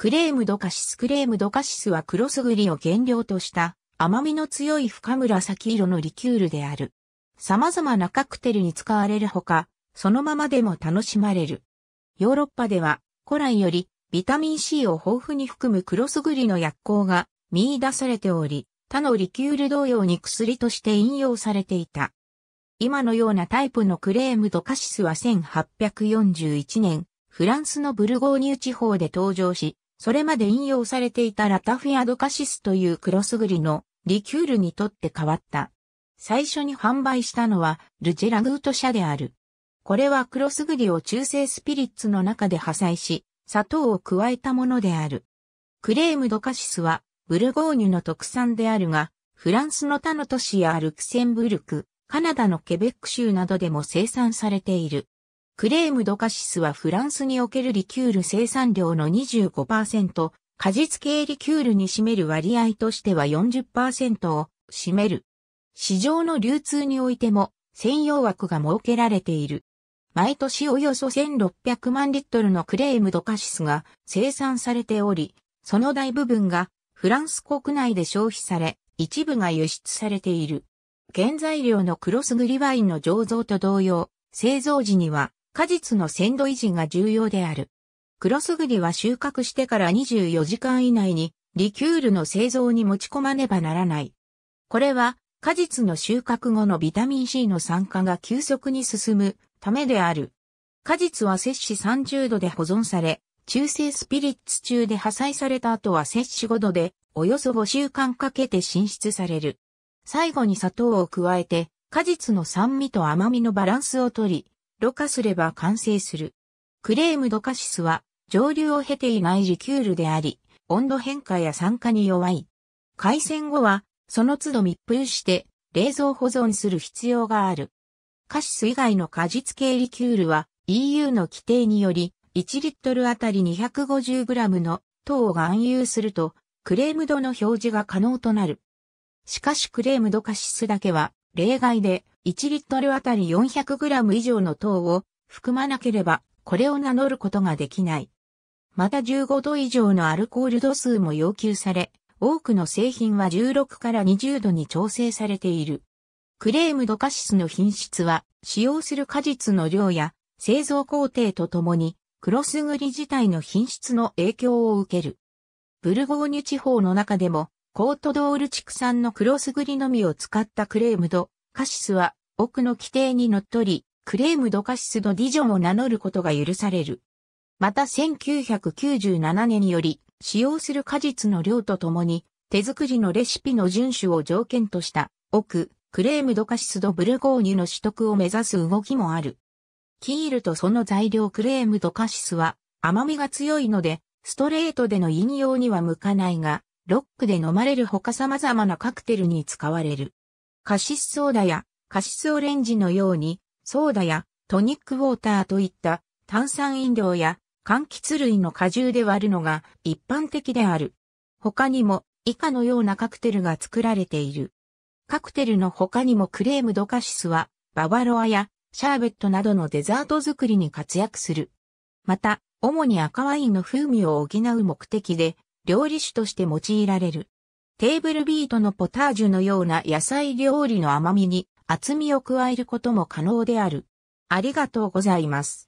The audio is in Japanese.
クレームドカシスクレームドカシスはクロスグリを原料とした甘みの強い深紫色のリキュールである。様々なカクテルに使われるほか、そのままでも楽しまれる。ヨーロッパでは古来よりビタミン C を豊富に含むクロスグリの薬効が見出されており、他のリキュール同様に薬として引用されていた。今のようなタイプのクレームドカシスは1841年、フランスのブルゴーニュ地方で登場し、それまで引用されていたラタフィアドカシスというクロスグリのリキュールにとって変わった。最初に販売したのはルジェラグート社である。これはクロスグリを中性スピリッツの中で破砕し、砂糖を加えたものである。クレームドカシスはブルゴーニュの特産であるが、フランスの他の都市やルクセンブルク、カナダのケベック州などでも生産されている。クレームドカシスはフランスにおけるリキュール生産量の25%、果実系リキュールに占める割合としては40%を占める。市場の流通においても専用枠が設けられている。毎年およそ1600万リットルのクレームドカシスが生産されており、その大部分がフランス国内で消費され、一部が輸出されている。原材料のクロスグリワインの醸造と同様、製造時には果実の鮮度維持が重要である。黒すぐりは収穫してから24時間以内にリキュールの製造に持ち込まねばならない。これは果実の収穫後のビタミン C の酸化が急速に進むためである。果実は摂氏30度で保存され、中性スピリッツ中で破砕された後は摂氏5度でおよそ5週間かけて浸出される。最後に砂糖を加えて果実の酸味と甘みのバランスをとり、ろ過すれば完成する。クレームドカシスは蒸留を経ていないリキュールであり、温度変化や酸化に弱い。回線後は、その都度密封して冷蔵保存する必要がある。カシス以外の果実系リキュールは EU の規定により1リットルあたり 250g の糖を含有するとクレームドの表示が可能となる。しかしクレームドカシスだけは例外で1リットルあたり4 0 0ム以上の糖を含まなければこれを名乗ることができない。また15度以上のアルコール度数も要求され、多くの製品は16から20度に調整されている。クレームドカシスの品質は使用する果実の量や製造工程とともにクロスグリ自体の品質の影響を受ける。ブルゴーニュ地方の中でもコートドール畜産のクロスグリのみを使ったクレームド、カシスは、奥の規定にのっとり、クレームドカシスのディジョンを名乗ることが許される。また1997年により、使用する果実の量とともに、手作りのレシピの遵守を条件とした、奥、クレームドカシスドブルゴーニュの取得を目指す動きもある。キールとその材料クレームドカシスは、甘みが強いので、ストレートでの引用には向かないが、ロックで飲まれる他様々なカクテルに使われる。カシスソーダやカシスオレンジのように、ソーダやトニックウォーターといった炭酸飲料や柑橘類の果汁で割るのが一般的である。他にも以下のようなカクテルが作られている。カクテルの他にもクレームドカシスはババロアやシャーベットなどのデザート作りに活躍する。また、主に赤ワインの風味を補う目的で料理酒として用いられる。テーブルビートのポタージュのような野菜料理の甘みに厚みを加えることも可能である。ありがとうございます。